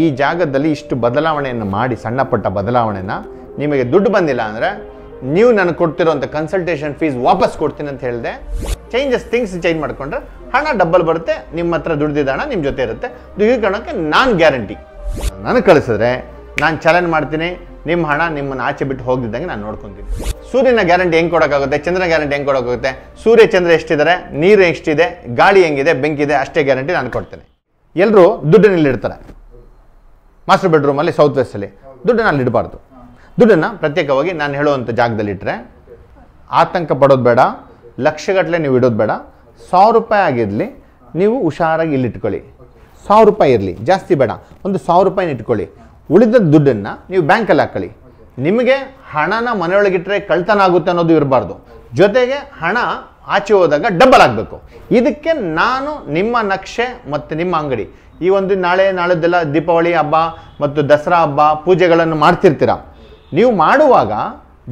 ಈ ಜಾಗದಲ್ಲಿ ಇಷ್ಟು ಬದಲಾವಣೆಯನ್ನು ಮಾಡಿ ಸಣ್ಣ ಪುಟ್ಟ ಬದಲಾವಣೆನ ನಿಮಗೆ ದುಡ್ಡು ಬಂದಿಲ್ಲ ಅಂದರೆ ನೀವು ನನಗೆ ಕೊಡ್ತಿರೋಂಥ ಕನ್ಸಲ್ಟೇಷನ್ ಫೀಸ್ ವಾಪಸ್ ಕೊಡ್ತೀನಿ ಅಂತ ಹೇಳಿದೆ ಚೇಂಜಸ್ ಥಿಂಗ್ಸ್ ಚೇಂಜ್ ಮಾಡಿಕೊಂಡ್ರೆ ಹಣ ಡಬ್ಬಲ್ ಬರುತ್ತೆ ನಿಮ್ಮ ಹತ್ರ ದುಡ್ದಿದ್ದ ಹಣ ನಿಮ್ಮ ಜೊತೆ ಇರುತ್ತೆ ಕಾರಣಕ್ಕೆ ನಾನು ಗ್ಯಾರಂಟಿ ನನಗೆ ಕಳಿಸಿದ್ರೆ ನಾನು ಚಾಲೆಂಜ್ ಮಾಡ್ತೀನಿ ನಿಮ್ಮ ಹಣ ನಿಮ್ಮನ್ನು ಆಚೆ ಬಿಟ್ಟು ಹೋಗಿದ್ದಂಗೆ ನಾನು ನೋಡ್ಕೊತೀನಿ ಸೂರ್ಯನ ಗ್ಯಾರಂಟಿ ಹೆಂಗೆ ಕೊಡೋಕ್ಕಾಗುತ್ತೆ ಚಂದ್ರನ ಗ್ಯಾರಂಟಿ ಹೆಂಗೆ ಕೊಡೋಕ್ಕಾಗುತ್ತೆ ಸೂರ್ಯ ಚಂದ್ರ ಎಷ್ಟಿದ್ದಾರೆ ನೀರು ಎಷ್ಟಿದೆ ಗಾಳಿ ಹೆಂಗಿದೆ ಬೆಂಕಿದೆ ಅಷ್ಟೇ ಗ್ಯಾರಂಟಿ ನಾನು ಕೊಡ್ತೇನೆ ಎಲ್ಲರೂ ನಿಲ್ಲಿರ್ತಾರೆ ಮಾಸ್ಟರ್ ಬೆಡ್ರೂಮಲ್ಲಿ ಸೌತ್ ವೆಸ್ಟಲ್ಲಿ ದುಡ್ಡನ್ನು ಅಲ್ಲಿ ಇಡಬಾರ್ದು ದುಡ್ಡನ್ನು ಪ್ರತ್ಯೇಕವಾಗಿ ನಾನು ಹೇಳುವಂಥ ಜಾಗದಲ್ಲಿ ಆತಂಕ ಪಡೋದು ಬೇಡ ಲಕ್ಷಗಟ್ಟಲೆ ನೀವು ಇಡೋದು ಬೇಡ ಸಾವಿರ ರೂಪಾಯಿ ಆಗಿರಲಿ ನೀವು ಹುಷಾರಾಗಿ ಇಲ್ಲಿ ಇಟ್ಕೊಳ್ಳಿ ಸಾವಿರ ರೂಪಾಯಿ ಇರಲಿ ಜಾಸ್ತಿ ಬೇಡ ಒಂದು ಸಾವಿರ ರೂಪಾಯಿನ ಇಟ್ಕೊಳ್ಳಿ ಉಳಿದ ದುಡ್ಡನ್ನು ನೀವು ಬ್ಯಾಂಕಲ್ಲಿ ಹಾಕೊಳ್ಳಿ ನಿಮಗೆ ಹಣನ ಮನೆಯೊಳಗಿಟ್ಟರೆ ಕಳ್ತನ ಆಗುತ್ತೆ ಅನ್ನೋದು ಇರಬಾರ್ದು ಜೊತೆಗೆ ಹಣ ಆಚೆ ಹೋದಾಗ ಡಬ್ಬಲ್ ಆಗಬೇಕು ಇದಕ್ಕೆ ನಾನು ನಿಮ್ಮ ನಕ್ಷೆ ಮತ್ತು ನಿಮ್ಮ ಅಂಗಡಿ ಈ ಒಂದು ನಾಳೆ ನಾಳೆದೆಲ್ಲ ದೀಪಾವಳಿ ಹಬ್ಬ ಮತ್ತು ದಸರಾ ಹಬ್ಬ ಪೂಜೆಗಳನ್ನು ಮಾಡ್ತಿರ್ತೀರ ನೀವು ಮಾಡುವಾಗ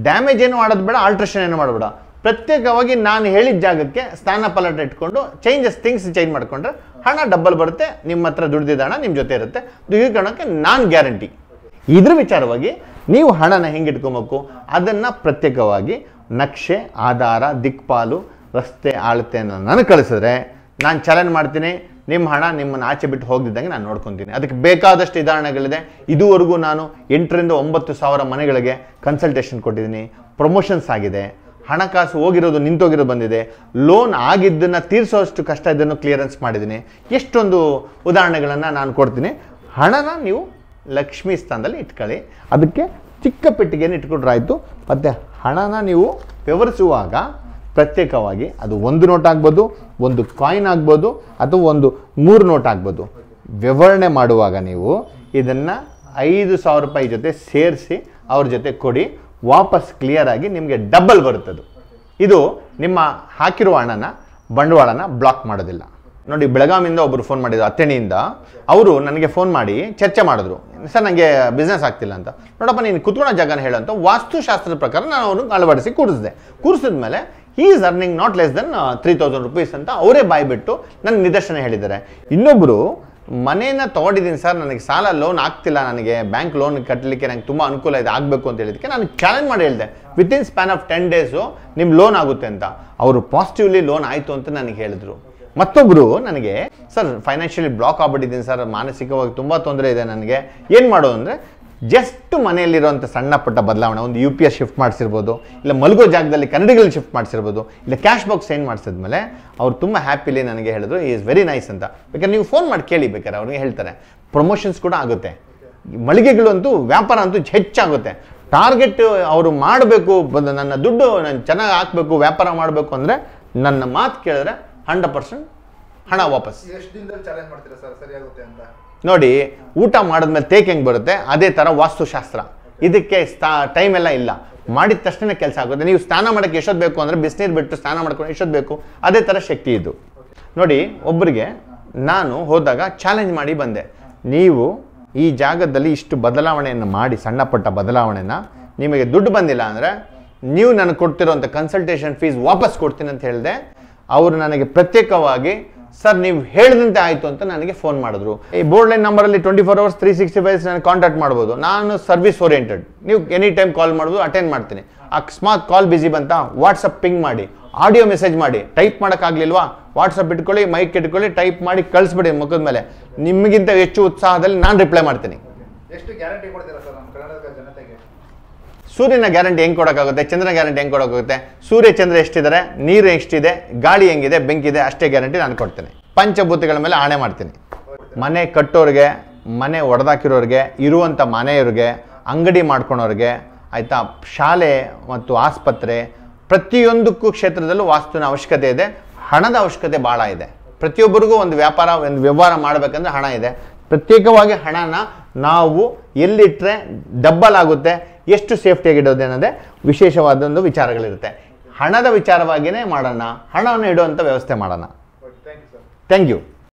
ಡ್ಯಾಮೇಜ್ ಏನು ಮಾಡೋದು ಬೇಡ ಆಲ್ಟ್ರೇಷನ್ ಏನು ಮಾಡಬೇಡ ಪ್ರತ್ಯೇಕವಾಗಿ ನಾನು ಹೇಳಿದ ಜಾಗಕ್ಕೆ ಸ್ಥಾನ ಪಲಾಟ ಇಟ್ಕೊಂಡು ಚೇಂಜಸ್ ಥಿಂಗ್ಸ್ ಚೇಂಜ್ ಮಾಡಿಕೊಂಡ್ರೆ ಹಣ ಡಬ್ಬಲ್ ಬರುತ್ತೆ ನಿಮ್ಮ ಹತ್ರ ದುಡ್ದಿದ ಹಣ ನಿಮ್ಮ ಜೊತೆ ಇರುತ್ತೆ ಈ ಕಾರಣಕ್ಕೆ ನಾನು ಗ್ಯಾರಂಟಿ ಇದ್ರ ವಿಚಾರವಾಗಿ ನೀವು ಹಣನ ಹೆಂಗೆ ಇಟ್ಕೊಬೇಕು ಅದನ್ನು ಪ್ರತ್ಯೇಕವಾಗಿ ನಕ್ಷೆ ಆಧಾರ ದಿಕ್ಪಾಲು ರಸ್ತೆ ಆಳತೆಯನ್ನು ನಾನು ಕಳಿಸಿದ್ರೆ ನಾನು ಚಾಲೆಂಜ್ ಮಾಡ್ತೀನಿ ನಿಮ್ಮ ಹಣ ನಿಮ್ಮನ್ನು ಆಚೆ ಬಿಟ್ಟು ಹೋಗಿದ್ದಂಗೆ ನಾನು ನೋಡ್ಕೊತೀನಿ ಅದಕ್ಕೆ ಬೇಕಾದಷ್ಟು ಉದಾಹರಣೆಗಳಿದೆ ಇದುವರೆಗೂ ನಾನು ಎಂಟರಿಂದ ಒಂಬತ್ತು ಸಾವಿರ ಮನೆಗಳಿಗೆ ಕನ್ಸಲ್ಟೇಷನ್ ಕೊಟ್ಟಿದ್ದೀನಿ ಪ್ರಮೋಷನ್ಸ್ ಆಗಿದೆ ಹಣಕಾಸು ಹೋಗಿರೋದು ನಿಂತೋಗಿರೋದು ಬಂದಿದೆ ಲೋನ್ ಆಗಿದ್ದನ್ನು ತೀರಿಸೋಷ್ಟು ಕಷ್ಟ ಇದನ್ನು ಕ್ಲಿಯರೆನ್ಸ್ ಮಾಡಿದ್ದೀನಿ ಎಷ್ಟೊಂದು ಉದಾಹರಣೆಗಳನ್ನು ನಾನು ಕೊಡ್ತೀನಿ ಹಣನ ನೀವು ಲಕ್ಷ್ಮಿ ಸ್ಥಾನದಲ್ಲಿ ಇಟ್ಕೊಳ್ಳಿ ಅದಕ್ಕೆ ಚಿಕ್ಕ ಪೆಟ್ಟಿಗೆಯನ್ನು ಇಟ್ಕೊಂಡ್ರಾಯಿತು ಮತ್ತು ಹಣನ ನೀವು ವಿವರಿಸುವಾಗ ಪ್ರತ್ಯೇಕವಾಗಿ ಅದು ಒಂದು ನೋಟ್ ಆಗ್ಬೋದು ಒಂದು ಕಾಯಿನ್ ಆಗ್ಬೋದು ಅಥವಾ ಒಂದು ಮೂರು ನೋಟ್ ಆಗ್ಬೋದು ವಿವರಣೆ ಮಾಡುವಾಗ ನೀವು ಇದನ್ನು ಐದು ಸಾವಿರ ರೂಪಾಯಿ ಜೊತೆ ಸೇರಿಸಿ ಅವ್ರ ಜೊತೆ ಕೊಡಿ ವಾಪಸ್ ಕ್ಲಿಯರಾಗಿ ನಿಮಗೆ ಡಬ್ಬಲ್ ಬರುತ್ತದು ಇದು ನಿಮ್ಮ ಹಾಕಿರುವ ಹಣನ ಬಂಡವಾಳನ ಬ್ಲಾಕ್ ಮಾಡೋದಿಲ್ಲ ನೋಡಿ ಬೆಳಗಾವಿಯಿಂದ ಒಬ್ಬರು ಫೋನ್ ಮಾಡಿದ್ರು ಅಥಣಿಯಿಂದ ಅವರು ನನಗೆ ಫೋನ್ ಮಾಡಿ ಚರ್ಚೆ ಮಾಡಿದ್ರು ಸರ್ ನನಗೆ ಬಿಸ್ನೆಸ್ ಆಗ್ತಿಲ್ಲ ಅಂತ ನೋಡಪ್ಪ ನೀನು ಕುತ್ಕೊಳ್ಳೋ ಜಾಗನ ಹೇಳೋ ಅಂತ ವಾಸ್ತುಶಾಸ್ತ್ರದ ಪ್ರಕಾರ ನಾನು ಅವ್ರಿಗೆ ಅಳವಡಿಸಿ ಕೂರಿಸಿದೆ ಕೂರಿಸಿದ ಮೇಲೆ ಈ is earning not less than three thousand rupees ಅಂತ ಅವರೇ ಬಾಯ್ಬಿಟ್ಟು ನನ್ನ ನಿದರ್ಶನ ಹೇಳಿದ್ದಾರೆ ಇನ್ನೊಬ್ಬರು ಮನೇನ ತೊಗೊಂಡಿದ್ದೀನಿ ಸರ್ ನನಗೆ ಸಾಲ ಲೋನ್ ಆಗ್ತಿಲ್ಲ ನನಗೆ ಬ್ಯಾಂಕ್ ಲೋನ್ ಕಟ್ಟಲಿಕ್ಕೆ ನನಗೆ ತುಂಬ ಅನುಕೂಲ ಇದೆ ಆಗಬೇಕು ಅಂತ ಹೇಳಿದ್ದಕ್ಕೆ ನಾನು ಚಾಲೆಂಜ್ ಮಾಡಿ ಹೇಳಿದೆ within span of ten days ನಿಮ್ಮ ಲೋನ್ ಆಗುತ್ತೆ ಅಂತ ಅವರು ಪಾಸಿಟಿವ್ಲಿ ಲೋನ್ ಆಯಿತು ಅಂತ ನನಗೆ ಹೇಳಿದ್ರು ಮತ್ತೊಬ್ಬರು ನನಗೆ ಸರ್ ಫೈನಾನ್ಷಿಯಲಿ ಬ್ಲಾಕ್ ಆಗ್ಬಿಟ್ಟಿದ್ದೀನಿ ಸರ್ ಮಾನಸಿಕವಾಗಿ ತುಂಬ ತೊಂದರೆ ಇದೆ ನನಗೆ ಏನು ಮಾಡೋದು ಅಂದರೆ ಜಸ್ಟ್ ಮನೆಯಲ್ಲಿರುವಂಥ ಸಣ್ಣ ಪುಟ್ಟ ಬದಲಾವಣೆ ಒಂದು ಯು ಪಿ ಎಸ್ ಶಿಫ್ಟ್ ಮಾಡಿಸಿರ್ಬೋದು ಇಲ್ಲ ಮಲಗೋ ಜಾಗದಲ್ಲಿ ಕನ್ನಡಿಗಳಲ್ಲಿ ಶಿಫ್ಟ್ ಮಾಡಿಸಿರ್ಬೋದು ಇಲ್ಲ ಕ್ಯಾಶ್ ಬಾಕ್ಸ್ ಸೆಂಡ್ ಮಾಡಿಸಿದ್ಮೇಲೆ ಅವ್ರು ತುಂಬ ಹ್ಯಾಪಿಲಿ ನನಗೆ ಹೇಳಿದ್ರು ಈಸ್ ವೆರಿ ನೈಸ್ ಅಂತ ಬೇಕಾದ್ರೆ ನೀವು ಫೋನ್ ಮಾಡಿ ಕೇಳಿ ಬೇಕಾದ್ರೆ ಅವ್ರಿಗೆ ಹೇಳ್ತಾರೆ ಪ್ರಮೋಷನ್ಸ್ ಕೂಡ ಆಗುತ್ತೆ ಮಳಿಗೆಗಳಂತೂ ವ್ಯಾಪಾರ ಅಂತೂ ಹೆಚ್ಚಾಗುತ್ತೆ ಟಾರ್ಗೆಟ್ ಅವರು ಮಾಡಬೇಕು ಬಂದು ನನ್ನ ದುಡ್ಡು ನಾನು ಚೆನ್ನಾಗಿ ಹಾಕಬೇಕು ವ್ಯಾಪಾರ ಮಾಡಬೇಕು ಅಂದರೆ ನನ್ನ ಮಾತು ಕೇಳಿದ್ರೆ ಹಂಡ್ರೆಡ್ ಪರ್ಸೆಂಟ್ ಹಣ ವಾಪಸ್ ಎಷ್ಟು ದಿನದಲ್ಲಿ ಚಾಲೆಂಜ್ ಮಾಡ್ತೀರಾ ಸರ್ ಸರಿಯಾಗುತ್ತೆ ಅಂತ ನೋಡಿ ಊಟ ಮಾಡಿದ್ಮೇಲೆ ತೇಕ್ ಹೆಂಗೆ ಬರುತ್ತೆ ಅದೇ ಥರ ವಾಸ್ತುಶಾಸ್ತ್ರ ಇದಕ್ಕೆ ಸ್ಥಾ ಟೈಮ್ ಎಲ್ಲ ಇಲ್ಲ ಮಾಡಿದ ತಕ್ಷಣ ಕೆಲಸ ಆಗುತ್ತೆ ನೀವು ಸ್ನಾನ ಮಾಡೋಕ್ಕೆ ಎಷ್ಟೊತ್ತು ಬೇಕು ಅಂದರೆ ಬಿಸಿನೀರು ಬಿಟ್ಟು ಸ್ನಾನ ಮಾಡ್ಕೊಂಡು ಎಷ್ಟೊತ್ತು ಬೇಕು ಅದೇ ಥರ ಶಕ್ತಿ ಇದು ನೋಡಿ ಒಬ್ಬರಿಗೆ ನಾನು ಹೋದಾಗ ಚಾಲೆಂಜ್ ಮಾಡಿ ಬಂದೆ ನೀವು ಈ ಜಾಗದಲ್ಲಿ ಇಷ್ಟು ಬದಲಾವಣೆಯನ್ನು ಮಾಡಿ ಸಣ್ಣ ಪುಟ್ಟ ಬದಲಾವಣೆನ ನಿಮಗೆ ದುಡ್ಡು ಬಂದಿಲ್ಲ ಅಂದರೆ ನೀವು ನನಗೆ ಅಂಥ ಕನ್ಸಲ್ಟೇಷನ್ ಫೀಸ್ ವಾಪಸ್ ಕೊಡ್ತೀನಿ ಅಂತ ಹೇಳಿದೆ ಅವರು ನನಗೆ ಪ್ರತ್ಯೇಕವಾಗಿ ಸರ್ ನೀವು ಹೇಳಿದಂತೆ ಆಯಿತು ಅಂತ ನನಗೆ ಫೋನ್ ಮಾಡಿದ್ರು ಈ ಬೋರ್ಡ್ ಲೈನ್ ನಂಬರಲ್ಲಿ twenty four hours three sixty fives ನಾನು ಕಾಂಟ್ಯಾಕ್ಟ್ ಮಾಡ್ಬೋದು ನಾನು ಸರ್ವಿಸ್ ಓರಿಯೆಂಟೆಡ್ ನೀವು ಎನಿ ಟೈಮ್ ಕಾಲ್ ಮಾಡ್ಬೋದು ಅಟೆಂಡ್ ಮಾಡ್ತೀನಿ ಅಕಸ್ಮಾತ್ ಕಾಲ್ ಬಿಸಿ ಬಂತ ವಾಟ್ಸಪ್ ಪಿಂಗ್ ಮಾಡಿ ಆಡಿಯೋ ಮೆಸೇಜ್ ಮಾಡಿ ಟೈಪ್ ಮಾಡೋಕ್ಕಾಗಲಿಲ್ವಾ ವಾಟ್ಸಪ್ ಇಟ್ಕೊಳ್ಳಿ ಮೈಕ್ ಇಟ್ಕೊಳ್ಳಿ ಟೈಪ್ ಮಾಡಿ ಕಳಿಸ್ಬಿಡಿ ಮುಖದ ಮೇಲೆ ನಿಮಗಿಂತ ಹೆಚ್ಚು ಉತ್ಸಾಹದಲ್ಲಿ ನಾನು ರಿಪ್ಲೈ ಮಾಡ್ತೀನಿ ಎಷ್ಟು ಗ್ಯಾರಂಟಿ ಕೊಡ್ತೀರಾ ಸರ್ ಸೂರ್ಯನ ಗ್ಯಾರಂಟಿ ಹೆಂಗೆ ಕೊಡೋಕ್ಕಾಗುತ್ತೆ ಚಂದ್ರನ ಗ್ಯಾರಂಟಿ ಹೆಂಗೆ ಕೊಡೋಕ್ಕಾಗುತ್ತೆ ಸೂರ್ಯ ಚಂದ್ರ ಎಷ್ಟಿದ್ದಾರೆ ನೀರು ಎಷ್ಟಿದೆ ಗಾಳಿ ಹೆಂಗಿದೆ ಬೆಂಕಿದೆ ಅಷ್ಟೇ ಗ್ಯಾರಂಟಿ ನಾನು ಕೊಡ್ತೇನೆ ಪಂಚಭೂತಗಳ ಮೇಲೆ ಆಣೆ ಮಾಡ್ತೀನಿ ಮನೆ ಕಟ್ಟೋರಿಗೆ ಮನೆ ಒಡೆದಾಕಿರೋರಿಗೆ ಇರುವಂಥ ಮನೆಯವ್ರಿಗೆ ಅಂಗಡಿ ಮಾಡ್ಕೊಳೋರಿಗೆ ಆಯಿತಾ ಶಾಲೆ ಮತ್ತು ಆಸ್ಪತ್ರೆ ಪ್ರತಿಯೊಂದಕ್ಕೂ ಕ್ಷೇತ್ರದಲ್ಲೂ ವಾಸ್ತುವಿನ ಅವಶ್ಯಕತೆ ಇದೆ ಹಣದ ಅವಶ್ಯಕತೆ ಭಾಳ ಇದೆ ಪ್ರತಿಯೊಬ್ಬರಿಗೂ ಒಂದು ವ್ಯಾಪಾರ ಒಂದು ವ್ಯವಹಾರ ಮಾಡಬೇಕಂದ್ರೆ ಹಣ ಇದೆ ಪ್ರತ್ಯೇಕವಾಗಿ ಹಣನ ನಾವು ಎಲ್ಲಿಟ್ಟರೆ ಆಗುತ್ತೆ ಎಷ್ಟು ಸೇಫ್ಟಿಯಾಗಿಡೋದು ಅನ್ನೋದೇ ವಿಶೇಷವಾದೊಂದು ವಿಚಾರಗಳಿರುತ್ತೆ ಹಣದ ವಿಚಾರವಾಗಿಯೇ ಮಾಡೋಣ ಹಣವನ್ನು ಇಡುವಂಥ ವ್ಯವಸ್ಥೆ ಮಾಡೋಣ ಥ್ಯಾಂಕ್ ಯು